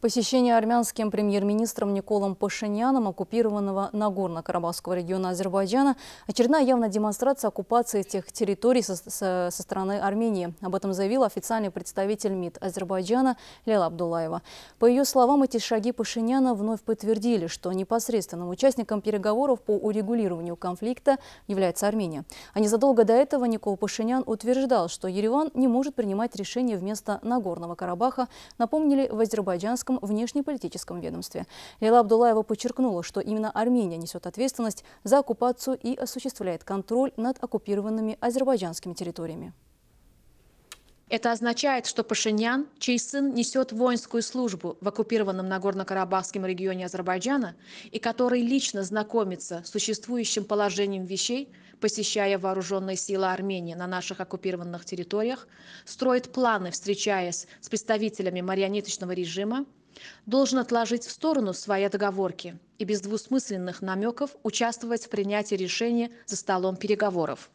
Посещение армянским премьер-министром Николом Пашиняном оккупированного Нагорно-Карабахского региона Азербайджана – очередная явная демонстрация оккупации этих территорий со, со, со стороны Армении. Об этом заявил официальный представитель МИД Азербайджана Лела Абдулаева. По ее словам, эти шаги Пашиняна вновь подтвердили, что непосредственным участником переговоров по урегулированию конфликта является Армения. А незадолго до этого Никол Пашинян утверждал, что Ереван не может принимать решения вместо Нагорного Карабаха, напомнили в азербайджанском Армянском внешнеполитическом ведомстве. Лила Абдулаева подчеркнула, что именно Армения несет ответственность за оккупацию и осуществляет контроль над оккупированными азербайджанскими территориями. Это означает, что Пашинян, чей сын несет воинскую службу в оккупированном Нагорно-Карабахском регионе Азербайджана и который лично знакомится с существующим положением вещей, посещая вооруженные силы Армении на наших оккупированных территориях, строит планы, встречаясь с представителями марионеточного режима, должен отложить в сторону свои договорки и без двусмысленных намеков участвовать в принятии решения за столом переговоров.